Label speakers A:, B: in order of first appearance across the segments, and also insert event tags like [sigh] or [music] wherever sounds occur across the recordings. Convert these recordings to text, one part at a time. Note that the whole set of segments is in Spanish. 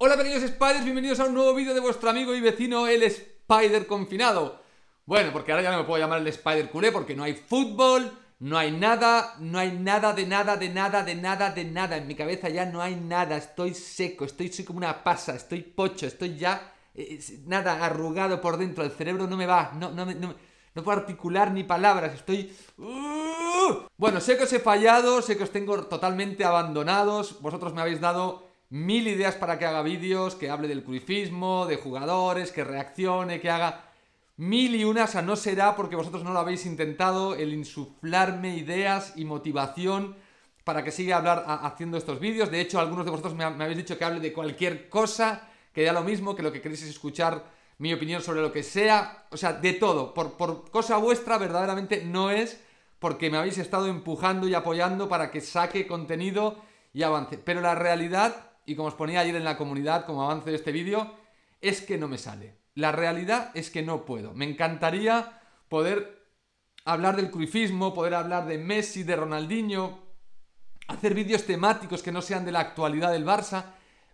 A: Hola pequeños spiders, bienvenidos a un nuevo vídeo de vuestro amigo y vecino el Spider confinado. Bueno, porque ahora ya no me puedo llamar el Spider culé porque no hay fútbol, no hay nada, no hay nada de nada, de nada, de nada, de nada. En mi cabeza ya no hay nada, estoy seco, estoy soy como una pasa, estoy pocho, estoy ya eh, nada arrugado por dentro, el cerebro no me va, no, no puedo articular ni palabras, estoy... Uh. Bueno, sé que os he fallado, sé que os tengo totalmente abandonados, vosotros me habéis dado mil ideas para que haga vídeos, que hable del crucifismo, de jugadores, que reaccione, que haga mil y una, o sea, no será porque vosotros no lo habéis intentado el insuflarme ideas y motivación para que siga hablar, haciendo estos vídeos. De hecho, algunos de vosotros me, habéis dicho que hable de cualquier cosa, que da lo mismo, que lo que queréis es escuchar mi opinión sobre lo que sea, o sea, de todo. Por, por cosa vuestra, verdaderamente no es porque me habéis estado empujando y apoyando para que saque contenido y avance. Pero la realidad y como os ponía ayer en la comunidad como avance de este vídeo, es que no me sale. La realidad es que no puedo. Me encantaría poder hablar del cruifismo, poder hablar de Messi, de Ronaldinho, hacer vídeos temáticos que no sean de la actualidad del Barça,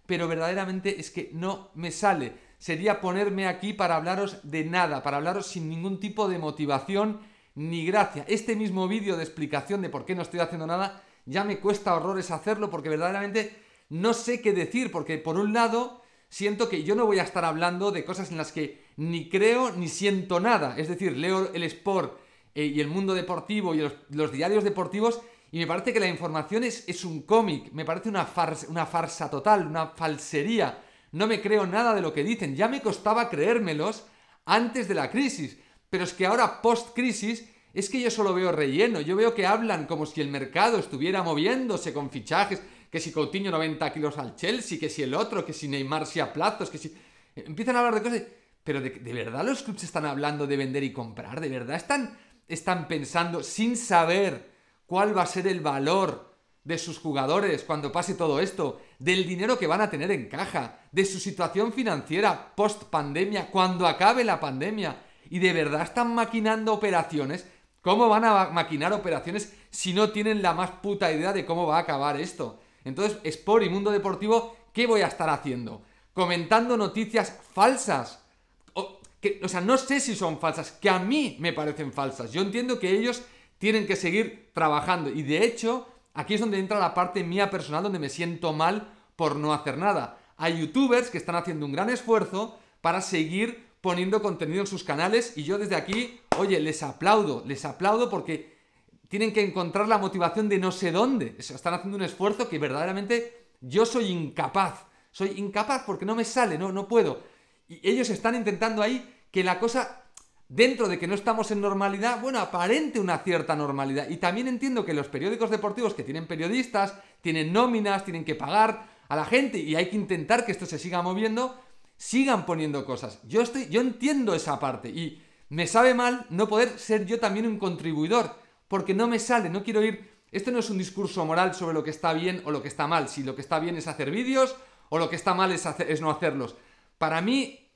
A: pero verdaderamente es que no me sale. Sería ponerme aquí para hablaros de nada, para hablaros sin ningún tipo de motivación ni gracia. Este mismo vídeo de explicación de por qué no estoy haciendo nada, ya me cuesta horrores hacerlo porque verdaderamente no sé qué decir, porque por un lado siento que yo no voy a estar hablando de cosas en las que ni creo ni siento nada. Es decir, leo el sport eh, y el mundo deportivo y los, diarios deportivos y me parece que la información es, es un cómic, me parece una farsa, una farsa total, una falsería. No me creo nada de lo que dicen, ya me costaba creérmelos antes de la crisis, pero es que ahora post-crisis es que yo solo veo relleno, yo veo que hablan como si el mercado estuviera moviéndose con fichajes, que si Coutinho 90 kilos al Chelsea, que si el otro, que si Neymar si a plazos, que si... Empiezan a hablar de cosas... Pero de, verdad los clubes están hablando de vender y comprar, de verdad están, están pensando sin saber cuál va a ser el valor de sus jugadores cuando pase todo esto, del dinero que van a tener en caja, de su situación financiera post pandemia, cuando acabe la pandemia, y de verdad están maquinando operaciones. ¿Cómo van a maquinar operaciones si no tienen la más puta idea de cómo va a acabar esto? Entonces, Sport y Mundo Deportivo, ¿qué voy a estar haciendo? Comentando noticias falsas. O, que, o sea, no sé si son falsas, que a mí me parecen falsas. Yo entiendo que ellos tienen que seguir trabajando. Y de hecho, aquí es donde entra la parte mía personal donde me siento mal por no hacer nada. Hay youtubers que están haciendo un gran esfuerzo para seguir poniendo contenido en sus canales y yo desde aquí, oye, les aplaudo, les aplaudo porque tienen que encontrar la motivación de no sé dónde. Están haciendo un esfuerzo que verdaderamente yo soy incapaz. Soy incapaz porque no me sale, no, no puedo. Y ellos están intentando ahí que la cosa, dentro de que no estamos en normalidad, bueno, aparente una cierta normalidad. Y también entiendo que los periódicos deportivos que tienen periodistas, tienen nóminas, tienen que pagar a la gente y hay que intentar que esto se siga moviendo, sigan poniendo cosas. Yo, estoy, yo entiendo esa parte y me sabe mal no poder ser yo también un contribuidor porque no me sale, no quiero ir... Esto no es un discurso moral sobre lo que está bien o lo que está mal, si lo que está bien es hacer vídeos o lo que está mal es, no hacerlos. Para mí,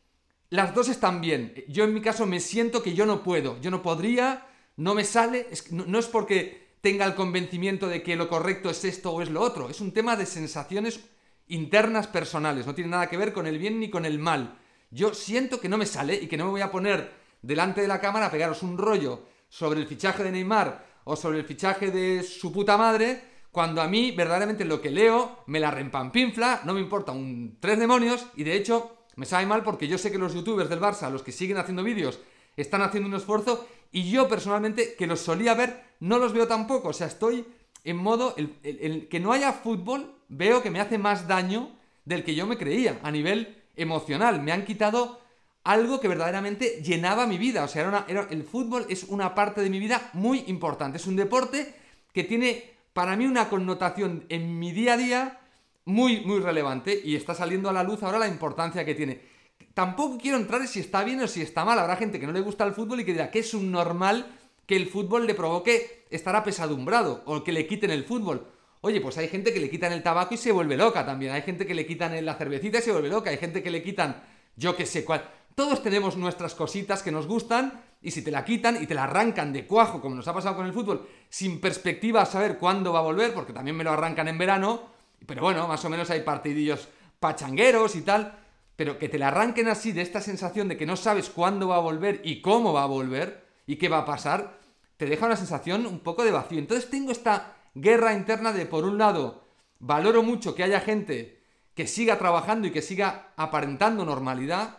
A: las dos están bien. Yo en mi caso me siento que yo no puedo, yo no podría, no me sale, no es porque tenga el convencimiento de que lo correcto es esto o es lo otro, es un tema de sensaciones internas personales, no tiene nada que ver con el bien ni con el mal. Yo siento que no me sale y que no me voy a poner delante de la cámara a pegaros un rollo sobre el fichaje de Neymar o sobre el fichaje de su puta madre, cuando a mí verdaderamente lo que leo me la rempampinfla, no me importa un tres demonios y de hecho me sabe mal porque yo sé que los youtubers del Barça, los que siguen haciendo vídeos, están haciendo un esfuerzo y yo personalmente que los solía ver no los veo tampoco, o sea, estoy en modo el que no haya fútbol veo que me hace más daño del que yo me creía a nivel emocional, me han quitado algo que verdaderamente llenaba mi vida. O sea, el fútbol es una parte de mi vida muy importante. Es un deporte que tiene para mí una connotación en mi día a día muy, muy relevante y está saliendo a la luz ahora la importancia que tiene. Tampoco quiero entrar si está bien o si está mal. Habrá gente que no le gusta el fútbol y que dirá que es un normal que el fútbol le provoque estar apesadumbrado o que le quiten el fútbol. Oye, pues hay gente que le quitan el tabaco y se vuelve loca también. Hay gente que le quitan la cervecita y se vuelve loca. Hay gente que le quitan yo qué sé cuál. Todos tenemos nuestras cositas que nos gustan y si te la quitan y te la arrancan de cuajo, como nos ha pasado con el fútbol, sin perspectiva a saber cuándo va a volver, porque también me lo arrancan en verano, pero bueno, más o menos hay partidillos pachangueros y tal, pero que te la arranquen así de esta sensación de que no sabes cuándo va a volver y cómo va a volver y qué va a pasar, te deja una sensación un poco de vacío. Entonces tengo esta guerra interna de, por un lado, valoro mucho que haya gente que siga trabajando y que siga aparentando normalidad,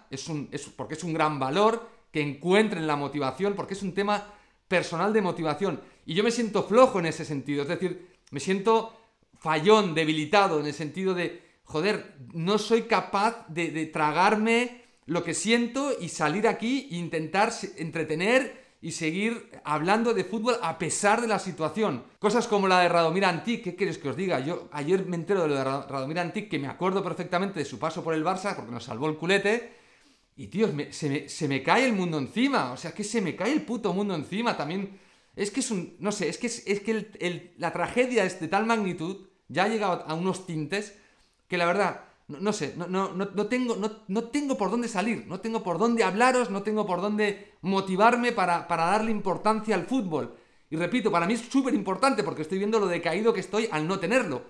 A: porque es un gran valor, que encuentren la motivación, porque es un tema personal de motivación. Y yo me siento flojo en ese sentido, es decir, me siento fallón, debilitado, en el sentido de, joder, no soy capaz de, de tragarme lo que siento y salir aquí e intentar entretener y seguir hablando de fútbol a pesar de la situación. Cosas como la de Radomir Antic, ¿qué queréis que os diga? Yo ayer me entero de lo de Radomir Antic, que me acuerdo perfectamente de su paso por el Barça, porque nos salvó el culete. Y tío se, me, cae el mundo encima. O sea, que se me cae el puto mundo encima también. Es que es un. No sé, es que, es, que la tragedia es de tal magnitud, ya ha llegado a unos tintes, que la verdad, no, sé, no, no, no, tengo, no, tengo por dónde salir, no tengo por dónde hablaros, no tengo por dónde motivarme para, darle importancia al fútbol. Y repito, para mí es súper importante porque estoy viendo lo decaído que estoy al no tenerlo.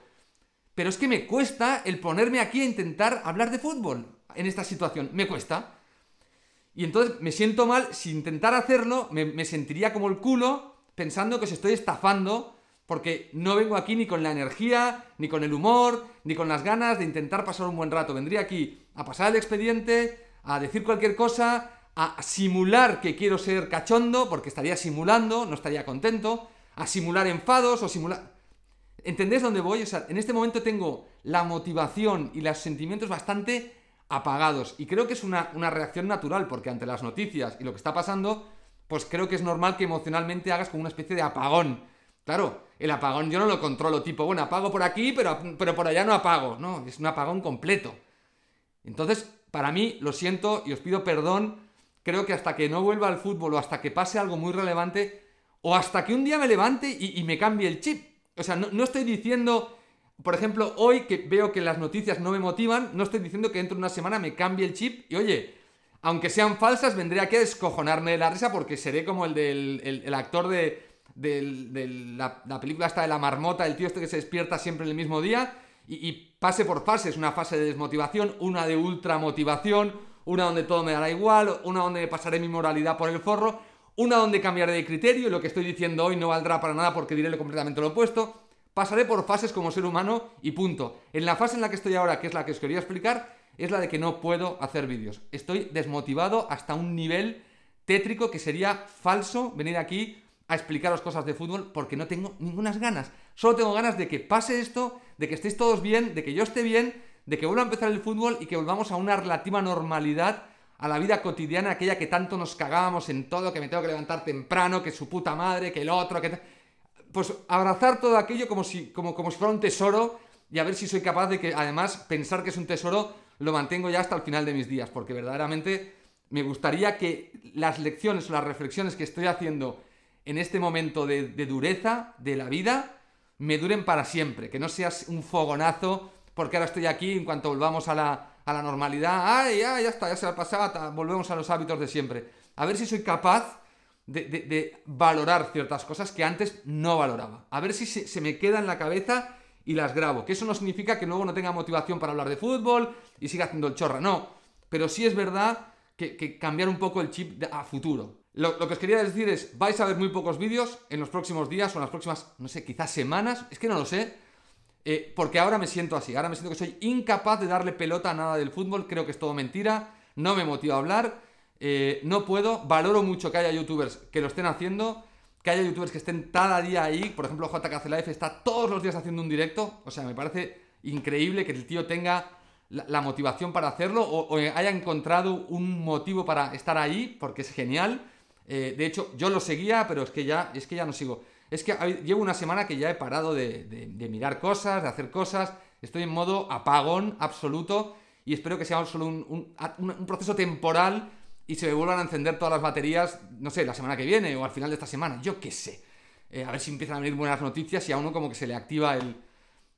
A: Pero es que me cuesta el ponerme aquí a intentar hablar de fútbol en esta situación. Me cuesta. Y entonces me siento mal, si intentara hacerlo, me, me sentiría como el culo pensando que os estoy estafando porque no vengo aquí ni con la energía, ni con el humor, ni con las ganas de intentar pasar un buen rato. Vendría aquí a pasar el expediente, a decir cualquier cosa, a simular que quiero ser cachondo, porque estaría simulando, no estaría contento, a simular enfados o simular... ¿Entendéis dónde voy? O sea, en este momento tengo la motivación y los sentimientos bastante apagados. Y creo que es una, una reacción natural, porque ante las noticias y lo que está pasando, pues creo que es normal que emocionalmente hagas como una especie de apagón. Claro, el apagón yo no lo controlo, tipo, bueno, apago por aquí, pero, pero por allá no apago, no, es un apagón completo. Entonces, para mí, lo siento y os pido perdón, creo que hasta que no vuelva al fútbol o hasta que pase algo muy relevante, o hasta que un día me levante y, me cambie el chip. O sea, no, estoy diciendo, por ejemplo, hoy que veo que las noticias no me motivan, no estoy diciendo que dentro de una semana me cambie el chip y oye, aunque sean falsas, vendré aquí a descojonarme de la risa porque seré como el del el actor de, de, la, película esta de la marmota, el tío este que se despierta siempre en el mismo día y, pase por fases, una fase de desmotivación, una de ultra motivación una donde todo me dará igual, una donde pasaré mi moralidad por el forro, una donde cambiaré de criterio y lo que estoy diciendo hoy no valdrá para nada porque diré lo completamente lo opuesto. Pasaré por fases como ser humano y punto. En la fase en la que estoy ahora, que es la que os quería explicar, es la de que no puedo hacer vídeos. Estoy desmotivado hasta un nivel tétrico que sería falso venir aquí a explicaros cosas de fútbol porque no tengo ninguna ganas. Solo tengo ganas de que pase esto, de que estéis todos bien, de que yo esté bien, de que vuelva a empezar el fútbol y que volvamos a una relativa normalidad a la vida cotidiana, aquella que tanto nos cagábamos en todo, que me tengo que levantar temprano, que su puta madre, que el otro, que... Pues abrazar todo aquello como si, como, como si fuera un tesoro y a ver si soy capaz de que además pensar que es un tesoro lo mantengo ya hasta el final de mis días, porque verdaderamente me gustaría que las lecciones o las reflexiones que estoy haciendo en este momento de, dureza de la vida, me duren para siempre, que no seas un fogonazo, porque ahora estoy aquí, en cuanto volvamos a la, normalidad, ay, ya, ya está, ya se ha pasado, volvemos a los hábitos de siempre. A ver si soy capaz de, valorar ciertas cosas que antes no valoraba. A ver si se, me queda en la cabeza y las grabo. Que eso no significa que luego no tenga motivación para hablar de fútbol y siga haciendo el chorra, no. Pero sí es verdad que cambiar un poco el chip a futuro. Lo, que os quería decir es, vais a ver muy pocos vídeos en los próximos días o en las próximas, no sé, quizás semanas, es que no lo sé, eh, porque ahora me siento así, ahora me siento que soy incapaz de darle pelota a nada del fútbol, creo que es todo mentira, no me motiva a hablar, eh, no puedo, valoro mucho que haya youtubers que lo estén haciendo, que haya youtubers que estén cada día ahí, por ejemplo JKCLife está todos los días haciendo un directo, o sea, me parece increíble que el tío tenga la, motivación para hacerlo o haya encontrado un motivo para estar ahí, porque es genial. Eh, de hecho, yo lo seguía, pero es que ya, es que ya no sigo. Es que llevo una semana que ya he parado de, mirar cosas, de hacer cosas. Estoy en modo apagón absoluto y espero que sea solo un, proceso temporal y se me vuelvan a encender todas las baterías, no sé, la semana que viene o al final de esta semana, yo qué sé. Eh, a ver si empiezan a venir buenas noticias y a uno como que se le activa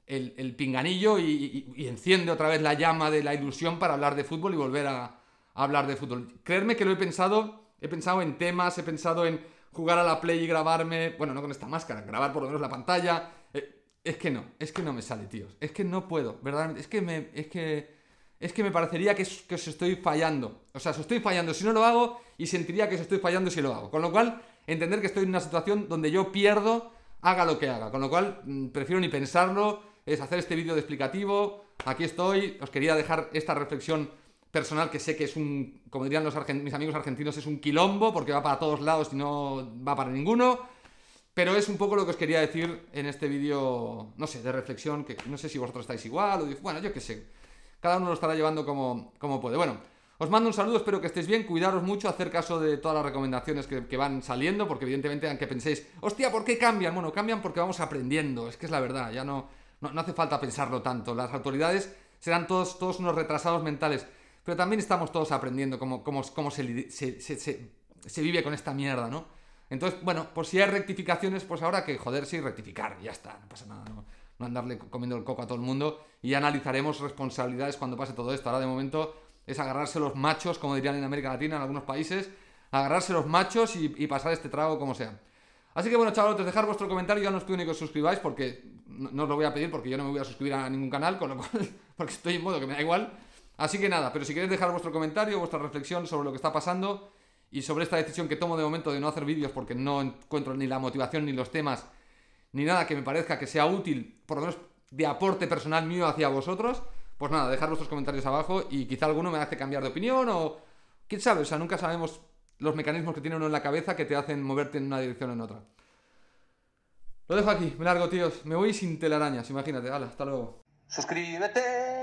A: el, pinganillo y, enciende otra vez la llama de la ilusión para hablar de fútbol y volver a, a hablar de fútbol. Creerme que lo he pensado He pensado en temas, he pensado en jugar a la Play y grabarme, bueno, no con esta máscara, grabar por lo menos la pantalla. Eh, es que no, es que no me sale, tíos. Es que no puedo, verdaderamente. Es que me, es que, es que me parecería que, que os estoy fallando. O sea, os estoy fallando si no lo hago y sentiría que os estoy fallando si lo hago. Con lo cual, entender que estoy en una situación donde yo pierdo, haga lo que haga. Con lo cual, mm, prefiero ni pensarlo, es hacer este vídeo de explicativo. Aquí estoy, os quería dejar esta reflexión personal que sé que es un, como dirían los mis amigos argentinos, es un quilombo porque va para todos lados y no va para ninguno. Pero es un poco lo que os quería decir en este vídeo, no sé, de reflexión, que no sé si vosotros estáis igual, o bueno, yo qué sé. Cada uno lo estará llevando como, como puede. Bueno, os mando un saludo, espero que estéis bien, cuidaros mucho, hacer caso de todas las recomendaciones que, van saliendo, porque evidentemente aunque penséis, hostia, ¿por qué cambian? Bueno, cambian porque vamos aprendiendo, es que es la verdad, ya no, no, hace falta pensarlo tanto. Las autoridades serán todos, todos unos retrasados mentales. Pero también estamos todos aprendiendo cómo, cómo, se, vive con esta mierda, ¿no? Entonces, bueno, pues si hay rectificaciones, pues ahora que joderse y rectificar, ya está, no pasa nada, no, andarle comiendo el coco a todo el mundo y analizaremos responsabilidades cuando pase todo esto. Ahora de momento es agarrarse los machos, como dirían en América Latina, en algunos países, agarrarse los machos y, pasar este trago como sea. Así que bueno, chavalotes, dejar vuestro comentario, ya no estoy único que os suscribáis porque no, no, os lo voy a pedir porque yo no me voy a suscribir a ningún canal, con lo cual, [laughs] porque estoy en modo que me da igual. Así que nada, pero si queréis dejar vuestro comentario, vuestra reflexión sobre lo que está pasando y sobre esta decisión que tomo de momento de no hacer vídeos porque no encuentro ni la motivación ni los temas ni nada que me parezca que sea útil, por lo menos de aporte personal mío hacia vosotros, pues nada, dejar vuestros comentarios abajo y quizá alguno me hace cambiar de opinión o quién sabe, o sea, nunca sabemos los mecanismos que tiene uno en la cabeza que te hacen moverte en una dirección o en otra. Lo dejo aquí, me largo, tíos. Me voy sin telarañas, imagínate. Hala, hasta luego. Suscríbete